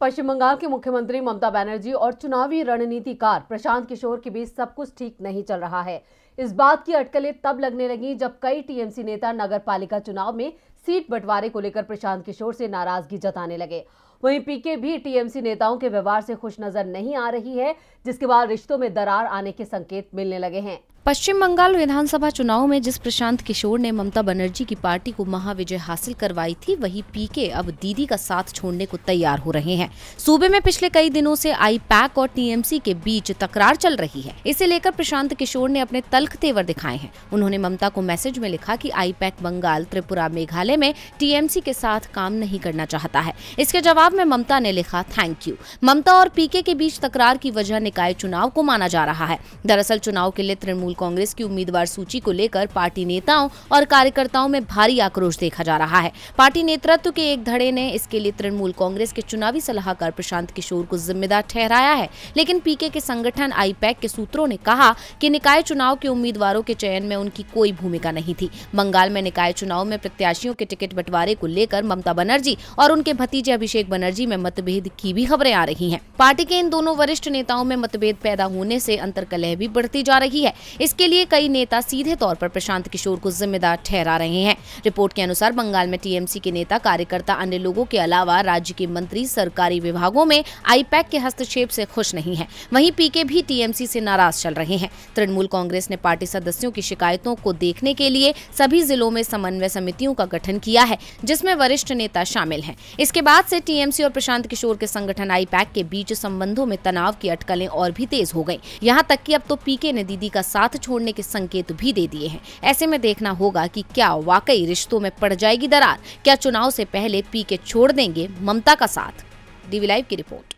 पश्चिम बंगाल के मुख्यमंत्री ममता बनर्जी और चुनावी रणनीतिकार प्रशांत किशोर के बीच सब कुछ ठीक नहीं चल रहा है इस बात की अटकलें तब लगने लगी जब कई टीएमसी नेता नगर पालिका चुनाव में सीट बंटवारे को लेकर प्रशांत किशोर से नाराजगी जताने लगे वहीं पीके भी टीएमसी नेताओं के व्यवहार से खुश नजर नहीं आ रही है जिसके बाद रिश्तों में दरार आने के संकेत मिलने लगे हैं पश्चिम बंगाल विधानसभा चुनाव में जिस प्रशांत किशोर ने ममता बनर्जी की पार्टी को महाविजय हासिल करवाई थी वही पीके अब दीदी का साथ छोड़ने को तैयार हो रहे हैं सूबे में पिछले कई दिनों से आई पैक और टीएमसी के बीच तकरार चल रही है इसे लेकर प्रशांत किशोर ने अपने तल तल्ख तेवर दिखाए हैं उन्होंने ममता को मैसेज में लिखा कि आईपैक बंगाल त्रिपुरा मेघालय में टीएमसी के साथ काम नहीं करना चाहता है इसके जवाब में ममता ने लिखा थैंक यू ममता और पीके के बीच तकरार की वजह निकाय चुनाव को माना जा रहा है दरअसल चुनाव के लिए तृणमूल कांग्रेस की उम्मीदवार सूची को लेकर पार्टी नेताओं और कार्यकर्ताओं में भारी आक्रोश देखा जा रहा है पार्टी नेतृत्व के एक धड़े ने इसके लिए तृणमूल कांग्रेस के चुनावी सलाहकार प्रशांत किशोर को जिम्मेदार ठहराया है लेकिन पीके के संगठन आईपैक के सूत्रों ने कहा कि निकाय चुनाव के उम्मीदवारों के चयन में उनकी कोई भूमिका नहीं थी बंगाल में निकाय चुनाव में प्रत्याशियों के टिकट बंटवारे को लेकर ममता बनर्जी और उनके भतीजे अभिषेक बनर्जी में मतभेद की भी खबरें आ रही है पार्टी के इन दोनों वरिष्ठ नेताओं में मतभेद पैदा होने ऐसी अंतर भी बढ़ती जा रही है इसके लिए कई नेता सीधे तौर पर प्रशांत किशोर को जिम्मेदार ठहरा रहे हैं रिपोर्ट के अनुसार बंगाल में टीएमसी के नेता कार्यकर्ता अन्य लोगों के अलावा राज्य के मंत्री सरकारी विभागों में आईपैक के हस्तक्षेप से खुश नहीं है वहीं पीके भी टीएमसी से नाराज चल रहे हैं तृणमूल कांग्रेस ने पार्टी सदस्यों की शिकायतों को देखने के लिए सभी जिलों में समन्वय समितियों का गठन किया है जिसमें वरिष्ठ नेता शामिल हैं इसके बाद से टीएमसी और प्रशांत किशोर के संगठन आई के बीच संबंधों में तनाव की अटकलें और भी तेज हो गयी यहाँ तक की अब तो पीके ने दीदी का साथ छोड़ने के संकेत भी दे दिए है ऐसे में देखना होगा की क्या वाकई रिश्तों में पड़ जाएगी दरार क्या चुनाव से पहले के छोड़ देंगे ममता का साथ डीवी लाइव की रिपोर्ट